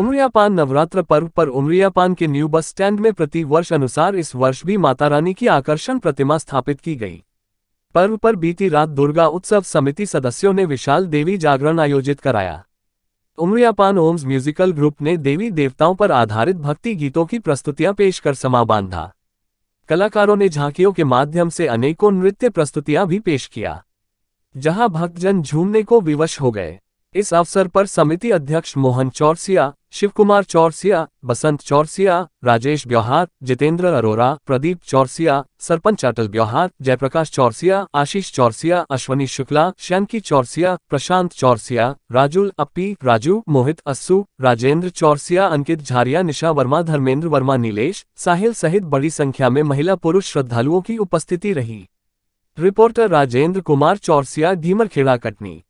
उमरिया पान नवरात्र पर्व पर उमरिया पान के न्यू बस स्टैंड में प्रति वर्ष अनुसार इस वर्ष भी माता रानी की आकर्षण प्रतिमा स्थापित की गई पर्व पर बीती रात दुर्गा उत्सव समिति सदस्यों ने विशाल देवी जागरण आयोजित कराया उमरिया पान ओम्स म्यूजिकल ग्रुप ने देवी देवताओं पर आधारित भक्ति गीतों की प्रस्तुतियां पेश कर समा बांधा कलाकारों ने झांकियों के माध्यम से अनेकों नृत्य प्रस्तुतियां भी पेश किया जहां भक्तजन झूमने को विवश हो गए इस अवसर पर समिति अध्यक्ष मोहन चौरसिया शिवकुमार चौरसिया बसंत चौरसिया राजेश ब्यौहार जितेंद्र अरोरा प्रदीप चौरसिया सरपंच अटल ब्यौहार जयप्रकाश चौरसिया आशीष चौरसिया अश्वनी शुक्ला श्यांकी चौरसिया प्रशांत चौरसिया राजुल अप्पी राजू मोहित अस्सू राजेंद्र चौरसिया अंकित झारिया निशा वर्मा धर्मेंद्र वर्मा नीलेश साहिल सहित बड़ी संख्या में महिला पुरुष श्रद्धालुओं की उपस्थिति रही रिपोर्टर राजेंद्र कुमार चौरसिया धीमरखेड़ा कटनी